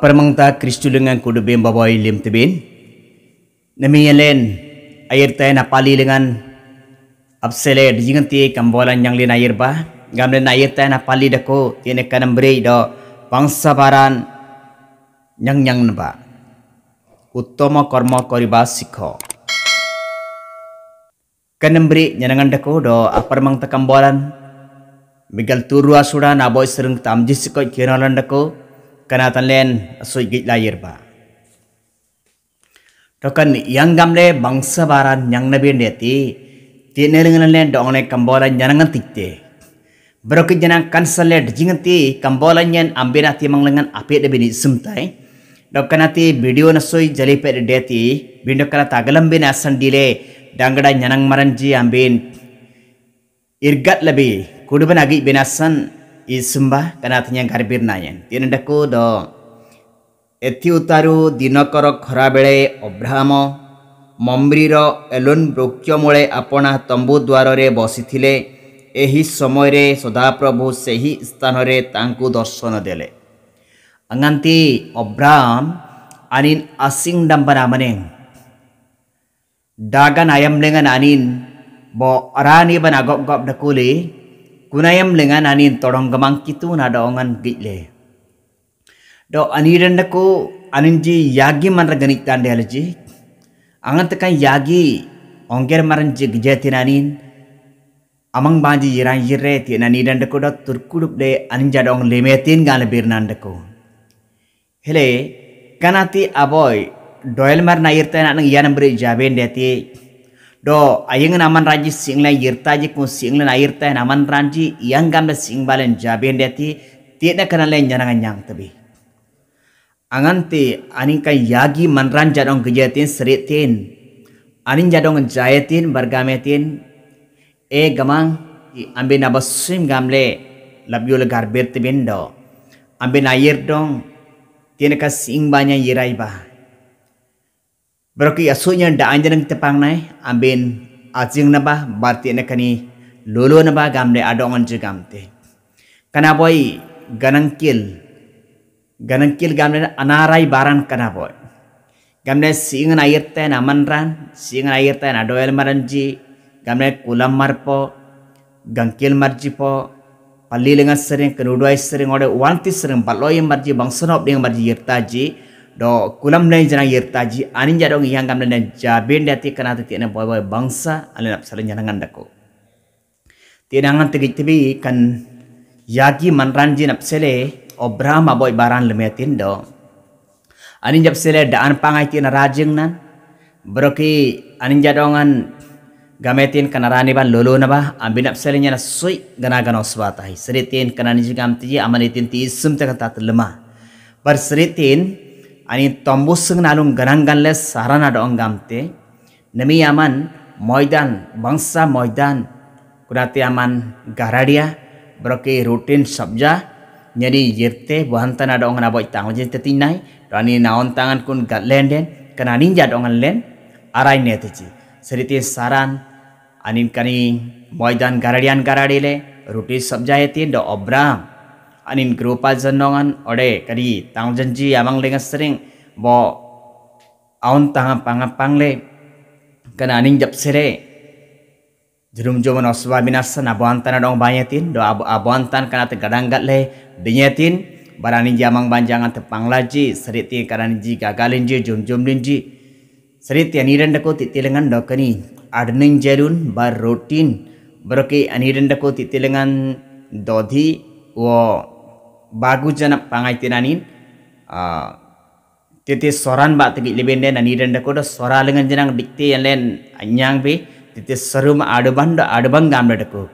kudu kristu lim tebin ಕುಡು yelen air ನಮಿಯಲೇನ್ na pali lengan absele dijinganti kambolan yang lena ayerba gamlen na pali dako tiene brei do bangsa baran nyang nyang nba uttama karma kariba sikho brei nyanangan dako do kambolan takambolan migal turua na boy sereng tamjisiko kiralan dako kanatan len gi la yerba tokan yang gamle bangsa baran yang nabi neti tinelengan len dongle kambola nyanangan tikte jenang jana kansal le ti kambola nyen ambena ti lengan ape de bini sumtai dokkanati video nasoi jali pe deti bindo kala tagalam bina dile dangada nyanang maranji ambin irgat labi kudu agi binasan ଇସମ୍ବା କନାଥିଆ ଗାର୍ବିର ନାୟନ ତିନିଟାକୁ ଦ ଏଥି ଉତାରୁ ଦିନକର ଖରାବେଳେ ଅବ୍ରାହ୍ମ ମମ୍ରିର ଏଲୋନ୍ ବୃକ୍ଷ ମୂଳେ ଆପଣା ତମ୍ବୁ ଦ୍ୱାରରେ ବସିଥିଲେ ଏହି ସମୟରେ ସଦାପ୍ରଭୁ ସେହି ସ୍ଥାନରେ ତାଙ୍କୁ ଦର୍ଶନ ଦେଲେ ଆଙ୍ଗାନ୍ତି ଅବ୍ରାହ୍ମ ଆନିନ୍ ଆସିଂ ଡମ୍ବରାମନେ ଡାଗନ୍ ଆୟମ୍ଲିଙ୍ଗନ୍ ଆନିନ୍ ବ ଅରାନିବ ନାଗ ଡକୁଲି kunayam lengan anin torong gamang kitu na daongan gitle do aniran ko ji yagi manra ganik tande halji angan tekan yagi ongger maran ji anin. amang banji jiran jirre ti naniran ko do de anin dong lemetin gan birnan ko hele kanati aboy doel mar na irta na yang yan jabe nde ti do ayeng naman raji singla yirta ji kun singla na yirta naman ranji yang sing singbalen jaben deti tiada kana le nyanangan nyang tabi angante aning kai yagi manran jadong gejetin seritin aning jadong jayetin bergametin e gamang i ambe na basim gamle labiol garbet bendo ambe na yerdong na ka sing banya yirai ba berarti asuhnya ya, da anjanang tepang nai ambin ajing naba barti nakani lolo naba gamde adongan gamte. Karena boy ganang kil gamde anarai baran karena boy Gamde singan ayirte na manran singan ayirte na doel maranji gamde kulam marpo gangkil marji po palilengan sering kenuduai sering ada wanti sering baloi marji bangsonob dengan marji yirtaji do kulam nai jana yertaji anin jadong yang nai dan jabin dati kana titi na boy boy bangsa anin ap salan jana dako. ti ngan tegi tibi kan yagi ranji jin ap sele obram boi baran lemetin do anin jap sele daan pangai ti na rajeng nan broki anin jadongan gametin kana rani ban lolo na ba ambin ap sele nyana sui gana gana osbata Sere seritin kana niji gam amanitin ti isum te kata lema bar ani tombus sing nalung garanggan le sarana dong gamte nemi aman moidan bangsa moidan kurati aman garadia broke rutin sabja nyeri yirte buhantan ada ongan aboi tangan jadi tetin nai rani naon tangan kun gat lenden kena ninja dongan len arai netici seriti saran anin kani moidan garadian garadile rutin sabja yetin do obram anin 아닌 그룹파 전농한 어레 그리 amang 야망랭아 sering 뭐 아운 땅아 pang pangle kana aning jap sere jurum joman oswa binasa na antana adong banyatin do abo abo antan kana gat le dinyatin barani jamang banjangan tepang laji seriti kana ji gagalin ji jum jum lin ji seriti aniran dako titilengan kani adning jerun bar rutin berke aniran dako titilengan dodi wo bagu jana pangai nin tete soran ba tegi lebende na niren da do sora lengan jenang dikte yang len anyang be tete serum aduban do aduban gamda da Bedo,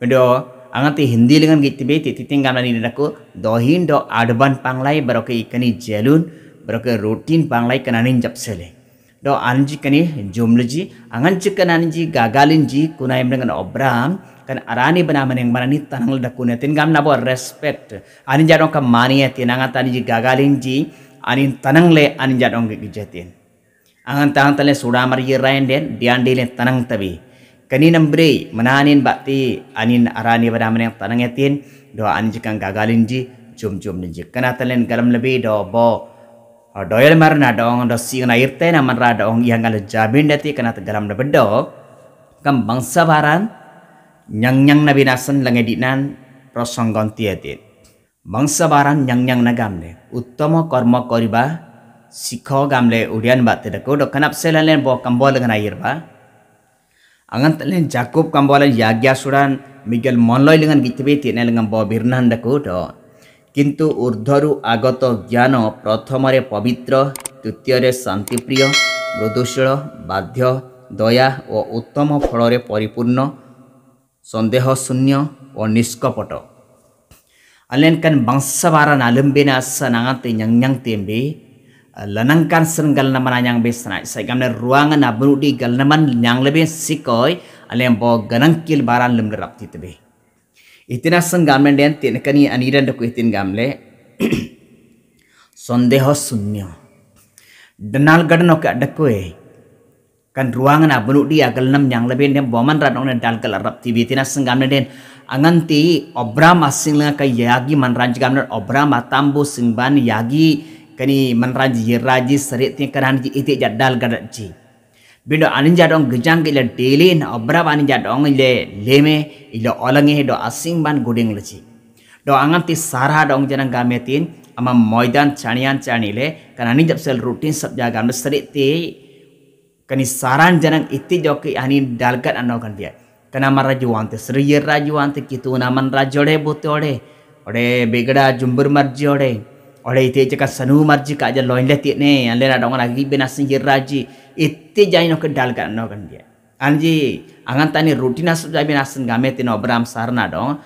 mendo angati hindi lengan gitu be tete gam na niren da dohin do adoban panglai baroke ikani jelun baroke rutin panglai kananin japsele do anji kani jumlaji anganji ji gagalin ji kunaim dengan obram kan arani banamaneng manani tanang ledakune tin gam nabo respect anin jadong ka mania ya tin angan tani ji gagalin ji anin tanang le anin jadong ge jetin angan tanang tale sudamar ye den dian dile tanang tabi kani nambre mananin bakti anin arani banamaneng tanang etin ya do anin kang gagalin ji jum jum ninji kana talen garam lebi do bo doyal marna dong do na irte na manra dong yang ngal jamin dati kana garam lebedo kam bangsa baran nyang nyang na binasan lang edinan nan gonti edit. Bangsa baran nyang nyang na gamle utomo kormo koriba siko gamle urian bate dako do kanap selalen bo kambol dengan air ba. Angan telen jakub kambolan yagya suran migel monloi dengan gitu beti nelengan ngam bo birnan dako do. Kintu urdharu agoto gyano prothomare pabitro tutiare santiprio Rudushlo, Badhyo, Doya, wa Uttamo Phalare Paripurno, sondeh sunnya oniskopoto. Alenkan bangsa bara nalem bina sanangati nyang nyang tembe, lanangkan senggal naman nyang besna, sai gamne ruangan abu di gal naman nyang lebe sikoi, alen bo ganang kil baran lem gerap titebe. Itina senggal men den tin kani aniran daku itin gamle, sondeh sunnya. Dan algar nokak dakuai, kan ruangana nuti agal nam yang lebih ini boman ran ong dal kal arab tibi tina senggam den anganti asing lah ka yagi manraj gamner obram matambu singban yagi kani manraj yiraji serit tin kanan ji jad jadal gadat ji bido anin jadong gejang ile dele obram anin bani jadong ile leme ile olange do asing ban guding leji do anganti Sarah dong jenang gametin ama moidan chanian chanile kanani sel rutin sabja gamner serit te kani saran janang iti joki ani dalgat anno dia kana mar raju wante sriyer raju wante kitu naman rajode botode ore begada jumbur marji ore ore ite jaka sanu marji ka aja loin leti ne ale na dongan agi benasin sinjir raji ite jaino ke dalgat anno dia anji angan tani rutina sudah benasin game tino bram sarna dong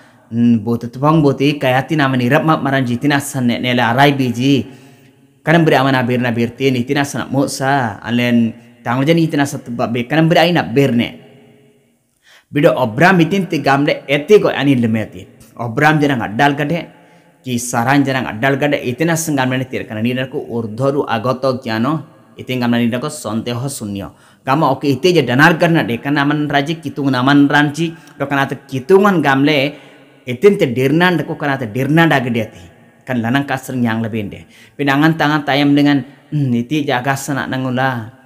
boti tupang boti ti nama nirap map maranji tinasan ne nela arai biji karena beri amana birna birti ni tinasan Musa alen itina itena babi be kanam ina berne bido obram itin te gamre ete go anil ati. obram jana jenang dal gade ki saran jana jenang dal gade itena sangamne tir kana ko urdhoru agoto kiano itin gamna sonte ho sunyo gama oke ite je danar garna de kana aman raji kitung naman ranji kana te kitungan gamle itin te dirnan ko kana te dirnan ati. kan lanang kasar nyang lebende pinangan tangan tayam dengan niti hmm, jaga sana nangula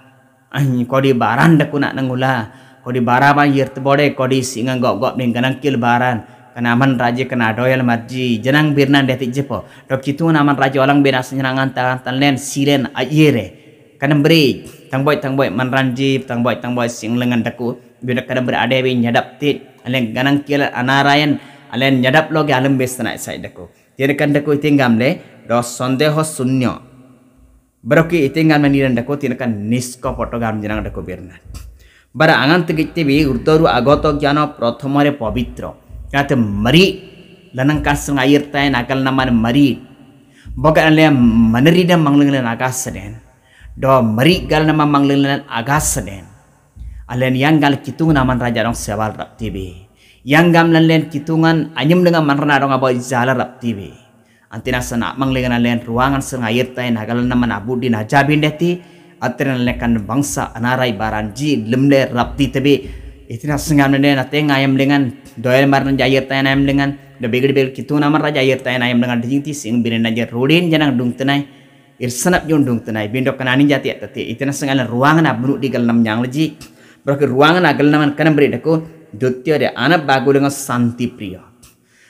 kodi baran da kuna nangula kodi baraba ma bode kodi singa gok gok ning kanang kil baran kana aman raje kana doyal marji jenang birna detik jepo dok kitu aman raja orang benas senyangan tangan tanlen silen ayere, kana beri tang boy tang boy man ranji tang boy tang boy sing lengan daku bila beri berada bin nyadap tit alen ganang kil anarayan alen nyadap loge alam besna sai daku jadi kan daku tinggam le dos sondeho sunyo baroki itengan maniran dako kan nisko potogam jenang dako birna. bara angan tegite bi urdoru agoto jano prothomare pavitro kate mari lanang kasung air tay nakal naman mari bokan maneri manari da manglenglen agasaden do mari gal nama manglenglen agasaden alen yang gal kitung naman raja dong sewal rap tibi yang gam len kitungan anyem dengan manrana dong abo jalar rap tibi antina sana manglengan len ruangan senga yetta en hagalan namana budi na jabin deti lekan bangsa anarai baranji lemle rapti tebe itina sanga mene na teng ayam lengan doel marna jayetta en ayam lengan de begede bel kitu namar raja yetta ayam lengan dijing ti sing binen na jer rudin janang dung tenai irsanap jon dung tenai bindok kanani jati atati itina sanga len ruangan di digal nam nyang leji Berarti ruangan agel naman beri dako, dutya de anak bagu dengan santi priya.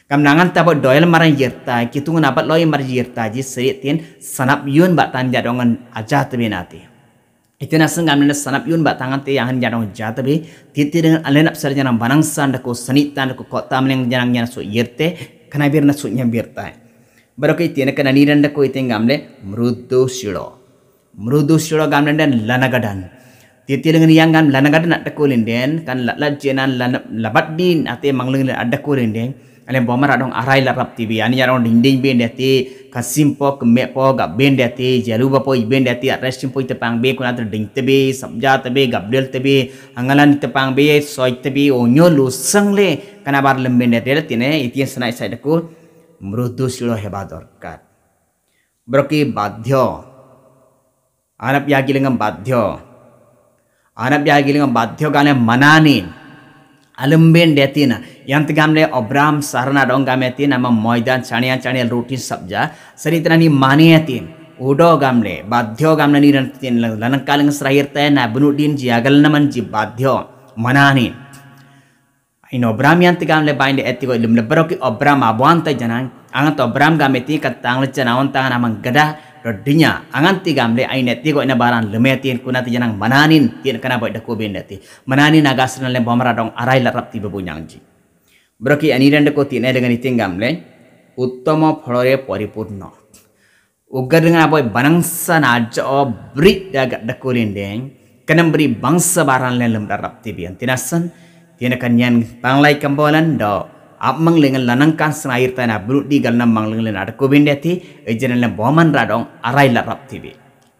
Kamnangan tabo doyal marang yerta kitung nabat loy mar yerta ji seritin sanap yun ba tan jadongan ajat Itu Itina ngam na sanap yun ba tangan te yang jadong Ti be titi dengan alenap sar jana banang san ko sanit tanda ko kota meneng jang nyana su yerte kana bir na su nyam bir tai. ti na kana niranda ko itin gamle mrudu shiro. Mrudu shiro gamle dan lanagadan. Titi dengan yang gam lanagadan ada ko linden kan lalat jenan labat din ate mangling ada ko linden ale mara dong arai la rap tibi ani yaron ding ding kasim pok me po ga ben dati jalu bapo po i ben dati po ite pang be kunat ding tebe samja tebe gabriel tebe angalan ite pang be soi tebe onyo lu sang le kana bar lem ben dati tine itien sanai sai daku mrudu silo heba dorkar broki badhyo anap yagilingam badhyo anap yagilingam badhyo gane mananin alam ben deti na yang tegam le obram sarana dong gametina, ti na memoidan chania chania rutin sabja seri tenani mani eti udo gamle, le badio gam le niran ti na lanang kaleng serahir na bunudin ji agal naman ji badio manani ino obram yang tegam le bain de etiko go ilum le beroki obram abuan te janang angat obram game ti katang le chana on tangan amang gedah dinya angan ti gamle aine ti go ina baran leme ti kuna ti janang mananin ti kana boy daku ben ti mananin aga sunal le bomara dong arai la rap ti bebu ji broki ani rende ko ti ne dengan ti gamle uttama pholore paripurna ugar dengan boi banangsa na jo brit daga daku rindeng kana bri bangsa baran le da rap ti bian tinasan kan yan panglai kambolan do Abang lengan lanang kan senair tana di galna lengan lengan ada dia ti ejenel eh, le boman radong arai larap rap tibi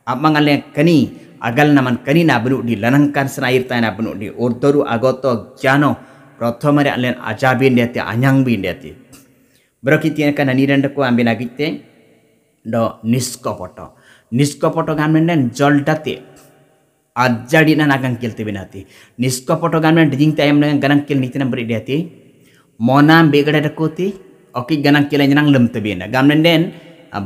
Abang ale kani agal naman kani na lanang lanangkan senair tana di urdoru agoto jano prothomare alen dia ti anyang dia ti kan berkitian kana ambil lagi gitte do nisko nisko niskopoto ನಿಷ್ಕಪಟ ಗಾನ್ಮೆಂಟ್ ನೆನ್ ಜೊಲ್ಡತಿ ಅಜ್ಜಡಿನ ನಾಗಂಗ್ nisko ನಾತಿ ನಿಷ್ಕಪಟ ಗಾನ್ಮೆಂಟ್ tayam time ganang ಕೇಳಿ Nitin beri ti monam dada dakoti oki ganang kila nyang lem tebina gamnen den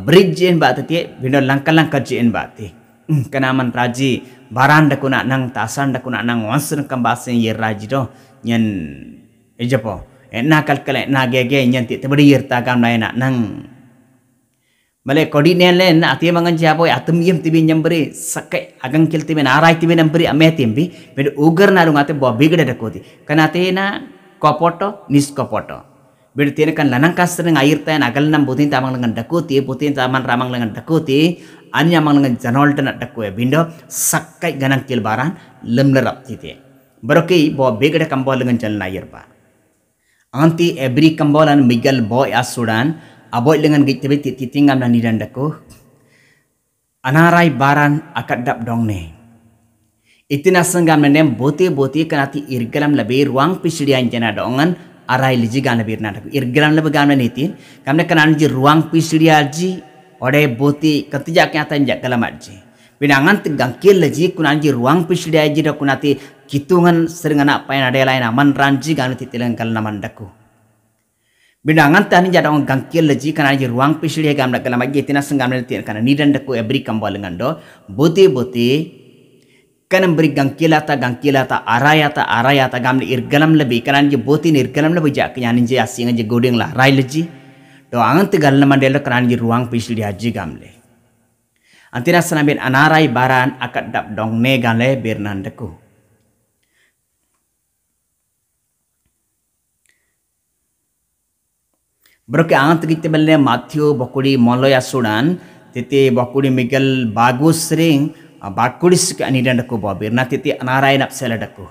bridge jen batati bindo langka langkal jen bati hmm, kanaman raji baran dakuna nang tasan dakuna nang wansen kambasen yir raji do nyen ejapo eh, eh, na kalkal eh, na gege nyen ti tebedi yir ta gam na nang male kodi nele len ati mangan japo atum yem tibi nyambri sakai agang kil tibi na arai tibi nambri ame timbi bedu ugar na ate bo bigada dakoti kanate na kopoto nis kopoto. Beri kan lanang kasten ngai irta yang agal nam putin tamang lengan dakuti putin tamang ramang lengan dakuti anya mang lengan janol tena dakue bindo sakai ganang kilbaran lem lerap tite. Berokai bawa begede kambol lengan jan layar ba. Anti every kambolan migal boy Sudan. aboi lengan gitu beti titingam nani dan dakuh. Anarai baran akad dap dong neng. Itina sengam nenem bote bote kanati irgalam labi ruang pisrian jana dongan arai liji gana birna tak irgalam labe gana kam kamne kanan ji ruang pisrian ji ore bote katija kya injak galam aji binangan tegang kil laji kunan ji ruang pisrian ji kunati kitungan serengana payan ada lain aman ranji gana titilang kal naman daku binangan tani jadong gangkil leji kana ji ruang pisrian gamda galam aji itina sengam neti kana nidan daku ebrikam balingan do bote bote kanam beri gangkilata gangkilata arayata arayata gamle irgalam lebi kanan je botin irgalam lebi jak nyanin je asing je goding lah rai leji do angan te galna mandela kanan je ruang di haji gamle antina anarai baran akad dap dong ne gale bernandeku Berke angan te belle Matthew bokuri moloya sudan tete bokuri migal bagus ring birna nap sele deku.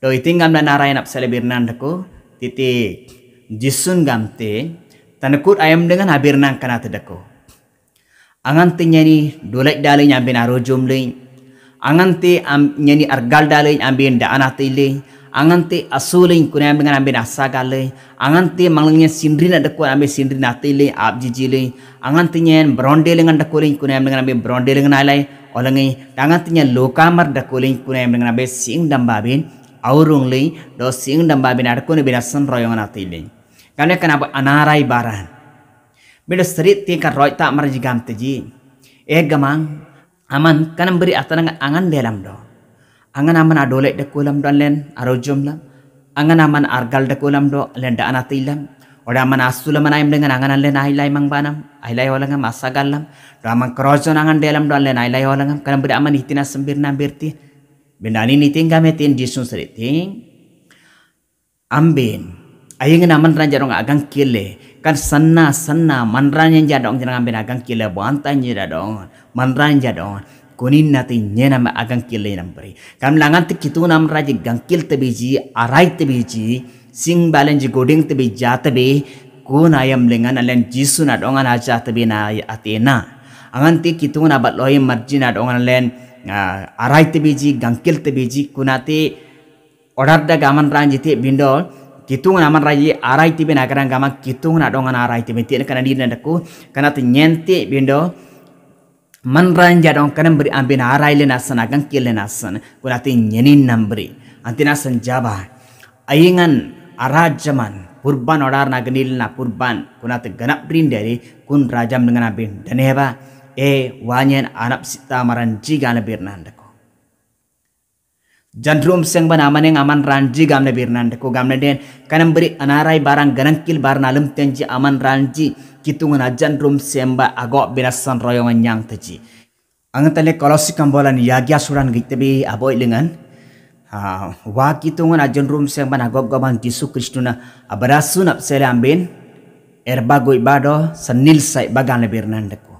Do iti ngam Dow narai nap sele birna deku titi jisun gamte tanekut ayam dengan habirnang kana tedakku angan te nyani dolek dalai nyambi naro jumlai angan te am nyani argal dalai nyambi nda anatilai angante asulin kunam dengan ambil asa gale angante manglingnya sindri na deku ambil sindri natile abjijile angante nyen bronde dengan dekulin kunai dengan bronde dengan alai olangai tangatinya loka da kuling punai dengan abe sing dambabin aurung lei do sing dambabin arkuni sen royongan atilin karena kenapa anarai baran bila serit tingkat roy tak marjigam teji eh gamang aman kanan beri atanang angan dalam do angan aman adolek dakulam kulam len arojum lam angan aman argal dakulam kulam do len da anatilam Orang mana asu lama naim dengan angan alle naik lay mang banam, ahi lay olangam masa galam. Orang man kerajaan angan dalam dalle naik lay olangam. Karena beri aman hitina sembir na berti. Benani niti enggak metin Yesus riti. Amin. ayo na mantra jarong agang kile kan sanna sanna mantra yang jadong jarong ambil agang kile buantan dong mantra yang jadong kunin nanti nyena agang kile nampri kan langan tik itu nam raja gangkil tebiji arai tebiji sing balen ji goding te jata be ko na yam lengan alen jisun na dongan ha jata be na ya atena angan te kitu na bat loye marji at dongan alen arai te ji gangkil te ji kunate order da gaman ranji te bindol kitung na man raji arai tebi na karan gaman kitung na dongan arai te be te kana di na ko kana te nyente bindol man ranja dong kana beri ambin arai le nasan agang kile nasan kunate nyenin nambri antina jaba. aingan arajaman purban odar na genil na purban kunat ganap dari kun rajam dengan abin dan heba e wanyen anap sita maran jiga na birnandako jandrum seng ban aman yang aman ranji gamne birnandako gamne den kanam beri anarai barang kil bar na lem tenji aman ranji kitungan jandrum rum semba agok binasan royongan yang teji angtale kolosi kambolan yagya suran gitebi aboi lengan ವಾಕಿತುಂಗನ ಅಜ್ಜನ್ ರೂಮ್ ಸೆ ಮನ ಗೊಗ್ಗೊಬನ್ ಜಿಸು ಕ್ರಿಸ್ತುನ ಅಬರಾಸುನ ಸೆಲೆ ಅಂಬೇನ್ ಎರ್ಬಾಗು ಇಬಾಡೋ ಸನ್ನಿಲ್ ಸೈ er ಬೇರ್ನಂಡಕು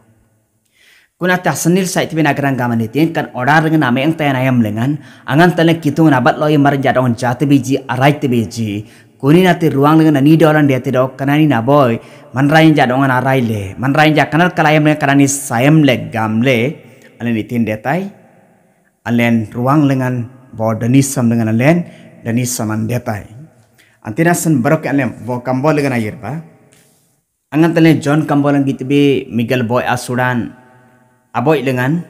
kunata senil sai itibin agrang gaman itin kan ora dengan ame yang tayan ayam lengan angan tanek kitung abat loy marja jadong jati biji arai te biji kuni nati ruang dengan ani dolan dia tidak kanani naboy jadong jadongan arai le man manrain jakanar kalayam le ni sayam le gam le alen itin detai alen ruang lengan bo dani sam dengan alen dani saman Antena sen san barok alen bo kambol dengan air ba angan tele john gitu gitbe migal boy asuran aboy dengan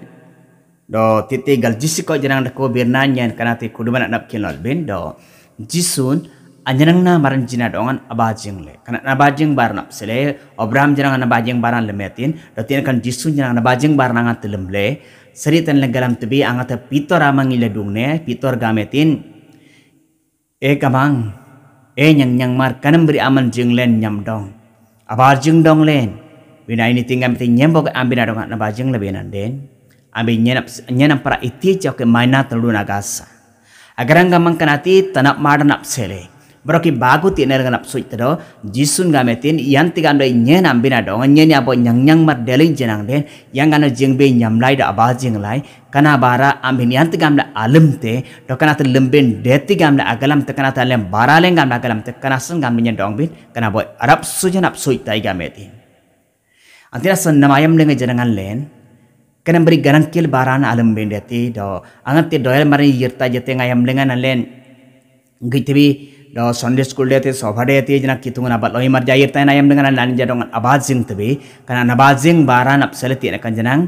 do titi gal jisiko ko jenang karena birnanya kana te kuduman nap kinol bin do jisun anjenang na maran jina dongan abajing le karena abajing bar nap sele obram jenang abajing baran lemetin do tin kan jisun jenang abajing bar nangat lemle seri tan legalam tebi angata pitor amang iledung ne pitor gametin e kamang e nyang nyang mar kanem beri aman jeng len nyam dong abar jeng dong len bina ini tinggam te nyembok ambin adong at nabar jeng lebih nan den ambin nyenap nyenap para iti cok ke mainat lu nagasa agar angga mang kanati tanap mar nap selek Berarti bagu ti ner ganap suit tero jisun gametin iyan ti gamde nyen am bina dong nyen ya bo nyang nyang mar deling jenang den yang gana jeng be nyam lai da ba jeng lai kana bara am iyan yang ti gamde alim te do kana ti lemben de ti gamde agalam te kana ta lem bara leng gamde agalam te kana sun gamde nyen dong bin kana bo arab sujan ap suit tai gametin tin antina sun namayam leng e jenangan len kana beri garang kil bara baran alam ti do angat ti doyal mari yirta jete ngayam lengan len bi lo Sunday school dia tes sofa dia tes jenak kitung na baloi mar jair tan ayam dengan lan jadong abazing tebe karena nabazing baran ap apselet kan jenang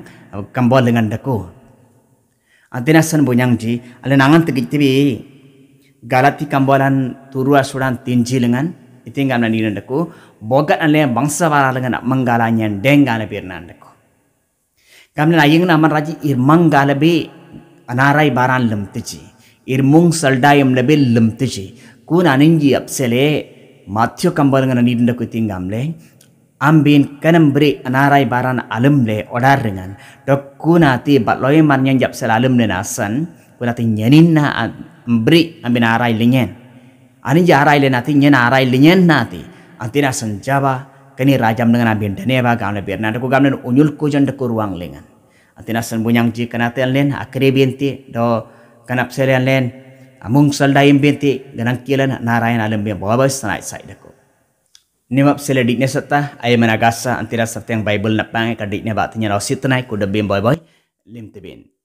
kambol dengan dako antina san bunyang ji ale nangan tegi tebe galati kambolan turu asuran tinji dengan itinga na niran dako bogat le bangsa bara dengan menggalanya dengga na birnan dako kamna ayeng na man raji irmang galabe anarai baran lem teji ir mung saldayam lebe teji kun anengi apsele matyo kambal nidinda le ambin kanam bre anarai baran alamle odar ringan dok kuna ti baloi man yang jap selalum nasan, kuna ti nyenin na ambri ambin arai lenyen arai le lenati nyen arai lenyen nati nasan senjaba kani rajam dengan ambin ba gamle na daku gamle unyul kujan daku ruang lingan. anti nasan bunyang ji kanatel len akre binti do kanap selen len amung salda imbenti ganang na narayan alembe babas sanai sai dako nimap sele dikne satta ay managasa antira satyang bible na pange kadik ne batnya rasit nai kudabim boy boy limtibin